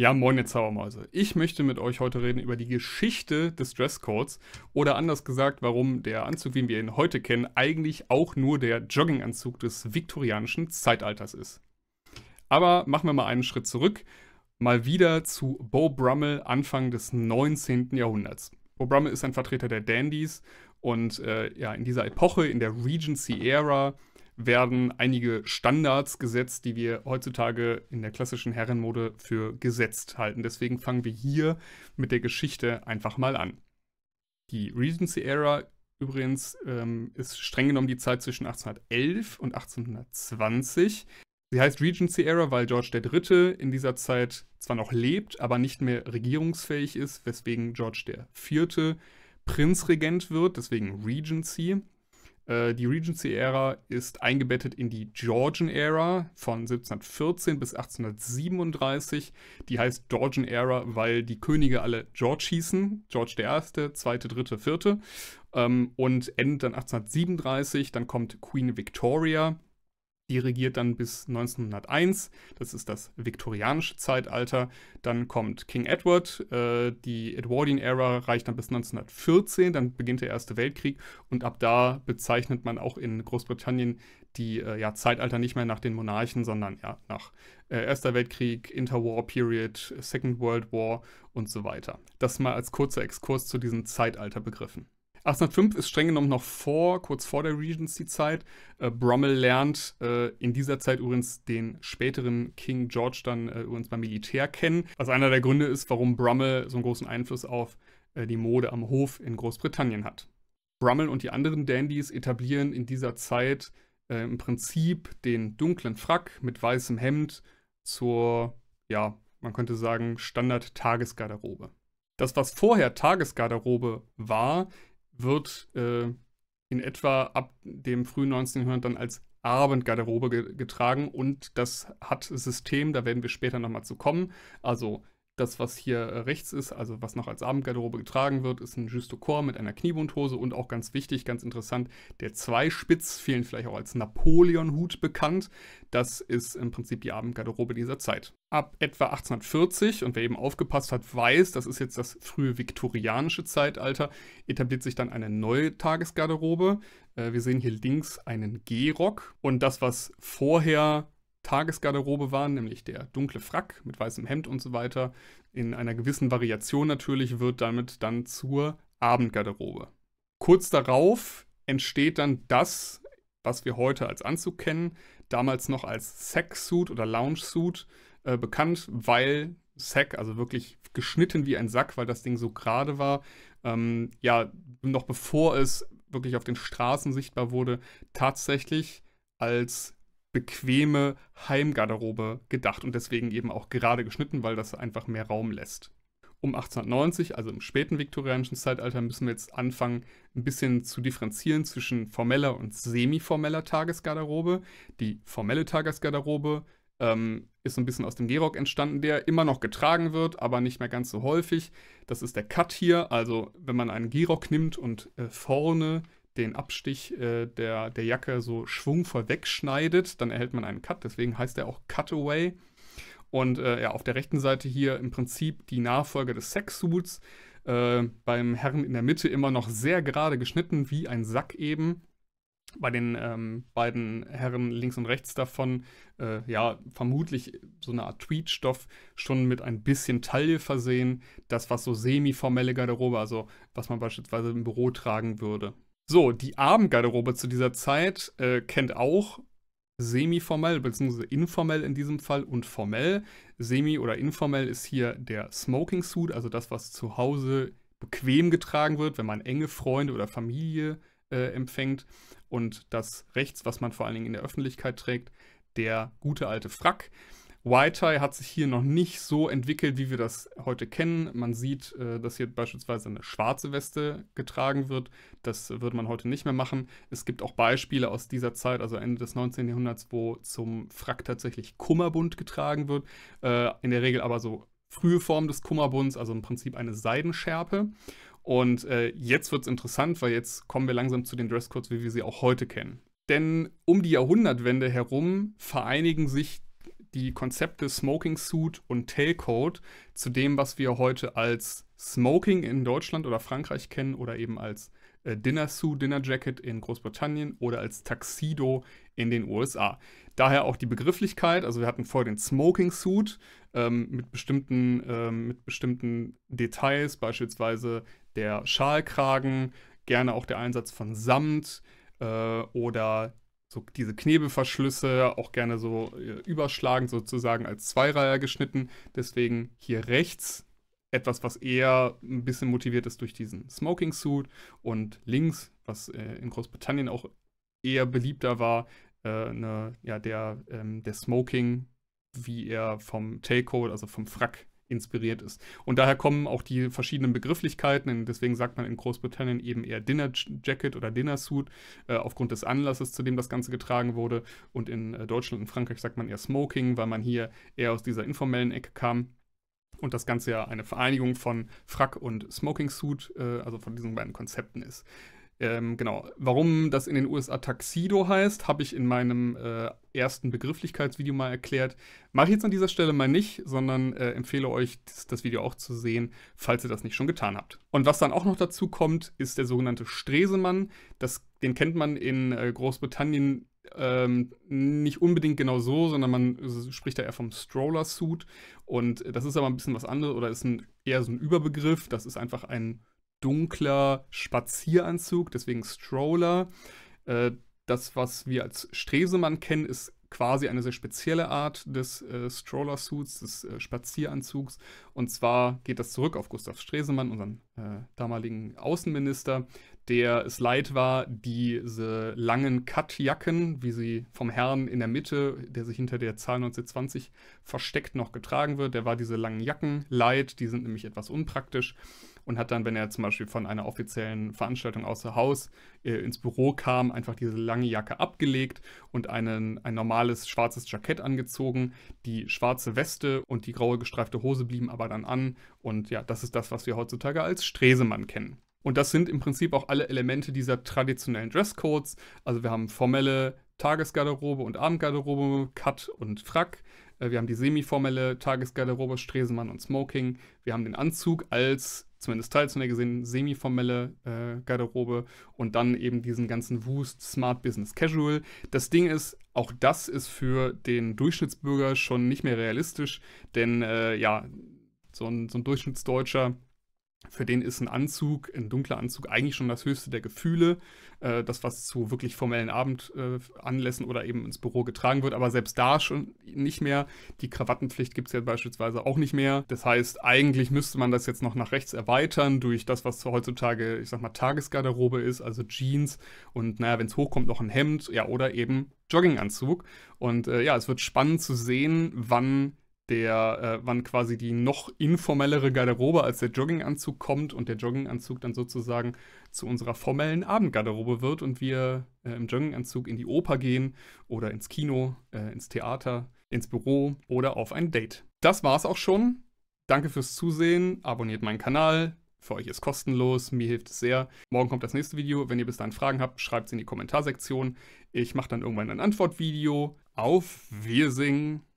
Ja, moin, jetzt Zaubermäuse. Also. Ich möchte mit euch heute reden über die Geschichte des Dresscodes oder anders gesagt, warum der Anzug, wie wir ihn heute kennen, eigentlich auch nur der Jogginganzug des viktorianischen Zeitalters ist. Aber machen wir mal einen Schritt zurück, mal wieder zu Bo Brummel Anfang des 19. Jahrhunderts. Bo Brummel ist ein Vertreter der Dandies und äh, ja, in dieser Epoche, in der regency Era, werden einige Standards gesetzt, die wir heutzutage in der klassischen Herrenmode für gesetzt halten. Deswegen fangen wir hier mit der Geschichte einfach mal an. Die regency Era übrigens ähm, ist streng genommen die Zeit zwischen 1811 und 1820. Sie heißt Regency Era, weil George III. in dieser Zeit zwar noch lebt, aber nicht mehr regierungsfähig ist, weswegen George IV. Prinzregent wird, deswegen Regency. Äh, die Regency-Ära ist eingebettet in die Georgian-Ära von 1714 bis 1837. Die heißt Georgian-Ära, weil die Könige alle George hießen. George I., II., dritte, vierte. Ähm, und endet dann 1837. Dann kommt Queen Victoria die regiert dann bis 1901, das ist das viktorianische Zeitalter. Dann kommt King Edward, äh, die Edwardian Era reicht dann bis 1914, dann beginnt der Erste Weltkrieg und ab da bezeichnet man auch in Großbritannien die äh, ja, Zeitalter nicht mehr nach den Monarchen, sondern ja, nach äh, Erster Weltkrieg, Interwar Period, Second World War und so weiter. Das mal als kurzer Exkurs zu diesen Zeitalterbegriffen. 1805 ist streng genommen noch vor, kurz vor der Regency-Zeit. Äh, Brommel lernt äh, in dieser Zeit übrigens den späteren King George dann äh, übrigens beim Militär kennen, was einer der Gründe ist, warum Brummel so einen großen Einfluss auf äh, die Mode am Hof in Großbritannien hat. Brummel und die anderen Dandys etablieren in dieser Zeit äh, im Prinzip den dunklen Frack mit weißem Hemd zur, ja, man könnte sagen, Standard-Tagesgarderobe. Das, was vorher Tagesgarderobe war, wird äh, in etwa ab dem frühen 1900 dann als Abendgarderobe ge getragen und das hat System, da werden wir später nochmal zu kommen. Also das, was hier äh, rechts ist, also was noch als Abendgarderobe getragen wird, ist ein Justo Corps mit einer Kniebundhose und auch ganz wichtig, ganz interessant, der Zweispitz, vielen vielleicht auch als Napoleon-Hut bekannt. Das ist im Prinzip die Abendgarderobe dieser Zeit. Ab etwa 1840, und wer eben aufgepasst hat, weiß, das ist jetzt das frühe viktorianische Zeitalter, etabliert sich dann eine neue Tagesgarderobe. Äh, wir sehen hier links einen Gehrock und das, was vorher Tagesgarderobe waren, nämlich der dunkle Frack mit weißem Hemd und so weiter. In einer gewissen Variation natürlich wird damit dann zur Abendgarderobe. Kurz darauf entsteht dann das, was wir heute als Anzug kennen, damals noch als Sack-Suit oder Lounge-Suit äh, bekannt, weil Sack, also wirklich geschnitten wie ein Sack, weil das Ding so gerade war, ähm, ja, noch bevor es wirklich auf den Straßen sichtbar wurde, tatsächlich als bequeme Heimgarderobe gedacht und deswegen eben auch gerade geschnitten, weil das einfach mehr Raum lässt. Um 1890, also im späten viktorianischen Zeitalter, müssen wir jetzt anfangen, ein bisschen zu differenzieren zwischen formeller und semi-formeller Tagesgarderobe. Die formelle Tagesgarderobe ähm, ist so ein bisschen aus dem Gehrock entstanden, der immer noch getragen wird, aber nicht mehr ganz so häufig. Das ist der Cut hier, also wenn man einen Gehrock nimmt und äh, vorne den Abstich äh, der, der Jacke so schwungvoll wegschneidet, dann erhält man einen Cut. Deswegen heißt er auch Cutaway. Und äh, ja, auf der rechten Seite hier im Prinzip die Nachfolge des Sexsuits. Äh, beim Herrn in der Mitte immer noch sehr gerade geschnitten, wie ein Sack eben. Bei den ähm, beiden Herren links und rechts davon, äh, ja, vermutlich so eine Art Tweetstoff, schon mit ein bisschen Taille versehen. Das, was so semi-formelle Garderobe, also was man beispielsweise im Büro tragen würde. So, die Abendgarderobe zu dieser Zeit äh, kennt auch semi-formell, beziehungsweise informell in diesem Fall und formell. Semi- oder informell ist hier der Smoking Suit, also das, was zu Hause bequem getragen wird, wenn man enge Freunde oder Familie äh, empfängt. Und das rechts, was man vor allen Dingen in der Öffentlichkeit trägt, der gute alte Frack wi hat sich hier noch nicht so entwickelt, wie wir das heute kennen. Man sieht, äh, dass hier beispielsweise eine schwarze Weste getragen wird. Das würde man heute nicht mehr machen. Es gibt auch Beispiele aus dieser Zeit, also Ende des 19. Jahrhunderts, wo zum Frack tatsächlich Kummerbund getragen wird. Äh, in der Regel aber so frühe Form des Kummerbunds, also im Prinzip eine Seidenschärpe. Und äh, jetzt wird es interessant, weil jetzt kommen wir langsam zu den Dresscodes, wie wir sie auch heute kennen. Denn um die Jahrhundertwende herum vereinigen sich die Konzepte Smoking Suit und Tailcoat zu dem, was wir heute als Smoking in Deutschland oder Frankreich kennen oder eben als äh, Dinner Suit, Dinner Jacket in Großbritannien oder als Tuxedo in den USA. Daher auch die Begrifflichkeit, also wir hatten vorher den Smoking Suit ähm, mit, bestimmten, ähm, mit bestimmten Details, beispielsweise der Schalkragen, gerne auch der Einsatz von Samt äh, oder so diese Knebelverschlüsse auch gerne so äh, überschlagend sozusagen als Zweireiher geschnitten. Deswegen hier rechts etwas, was eher ein bisschen motiviert ist durch diesen Smoking Suit und links, was äh, in Großbritannien auch eher beliebter war, äh, eine, ja, der, ähm, der Smoking, wie er vom Tailcoat, also vom Frack inspiriert ist. Und daher kommen auch die verschiedenen Begrifflichkeiten. Deswegen sagt man in Großbritannien eben eher Dinner Jacket oder Dinner Suit, äh, aufgrund des Anlasses, zu dem das Ganze getragen wurde. Und in äh, Deutschland und Frankreich sagt man eher Smoking, weil man hier eher aus dieser informellen Ecke kam. Und das Ganze ja eine Vereinigung von Frack und Smoking Suit, äh, also von diesen beiden Konzepten ist. Ähm, genau. Warum das in den USA Taxido heißt, habe ich in meinem äh, ersten Begrifflichkeitsvideo mal erklärt. Mache ich jetzt an dieser Stelle mal nicht, sondern äh, empfehle euch, das, das, Video auch zu sehen, falls ihr das nicht schon getan habt. Und was dann auch noch dazu kommt, ist der sogenannte Stresemann. Das, den kennt man in äh, Großbritannien ähm, nicht unbedingt genau so, sondern man spricht da eher vom Stroller-Suit. Und äh, das ist aber ein bisschen was anderes oder ist ein, eher so ein Überbegriff. Das ist einfach ein dunkler Spazieranzug, deswegen Stroller. Äh, das, was wir als Stresemann kennen, ist quasi eine sehr spezielle Art des äh, Stroller-Suits, des äh, Spazieranzugs. Und zwar geht das zurück auf Gustav Stresemann, unseren äh, damaligen Außenminister, der es leid war, diese langen Cut-Jacken, wie sie vom Herrn in der Mitte, der sich hinter der Zahl 1920 versteckt noch getragen wird, der war diese langen Jacken leid, die sind nämlich etwas unpraktisch und hat dann, wenn er zum Beispiel von einer offiziellen Veranstaltung außer Haus äh, ins Büro kam, einfach diese lange Jacke abgelegt und einen, ein normales schwarzes Jackett angezogen. Die schwarze Weste und die graue gestreifte Hose blieben aber dann an. Und ja, das ist das, was wir heutzutage als Stresemann kennen. Und das sind im Prinzip auch alle Elemente dieser traditionellen Dresscodes. Also wir haben formelle Tagesgarderobe und Abendgarderobe, Cut und Frack. Äh, wir haben die semi-formelle Tagesgarderobe, Stresemann und Smoking. Wir haben den Anzug als zumindest traditionell gesehen, semi-formelle äh, Garderobe und dann eben diesen ganzen Wust Smart Business Casual. Das Ding ist, auch das ist für den Durchschnittsbürger schon nicht mehr realistisch, denn äh, ja, so ein, so ein Durchschnittsdeutscher für den ist ein Anzug, ein dunkler Anzug, eigentlich schon das höchste der Gefühle. Äh, das, was zu wirklich formellen Abendanlässen äh, oder eben ins Büro getragen wird, aber selbst da schon nicht mehr. Die Krawattenpflicht gibt es ja beispielsweise auch nicht mehr. Das heißt, eigentlich müsste man das jetzt noch nach rechts erweitern durch das, was heutzutage, ich sag mal, Tagesgarderobe ist, also Jeans und, naja, wenn es hochkommt, noch ein Hemd, ja, oder eben Jogginganzug. Und äh, ja, es wird spannend zu sehen, wann der, äh, wann quasi die noch informellere Garderobe als der Jogginganzug kommt und der Jogginganzug dann sozusagen zu unserer formellen Abendgarderobe wird und wir äh, im Jogginganzug in die Oper gehen oder ins Kino, äh, ins Theater, ins Büro oder auf ein Date. Das war's auch schon. Danke fürs Zusehen, abonniert meinen Kanal. Für euch ist kostenlos, mir hilft es sehr. Morgen kommt das nächste Video. Wenn ihr bis dahin Fragen habt, schreibt sie in die Kommentarsektion. Ich mache dann irgendwann ein Antwortvideo. Auf Wirsing!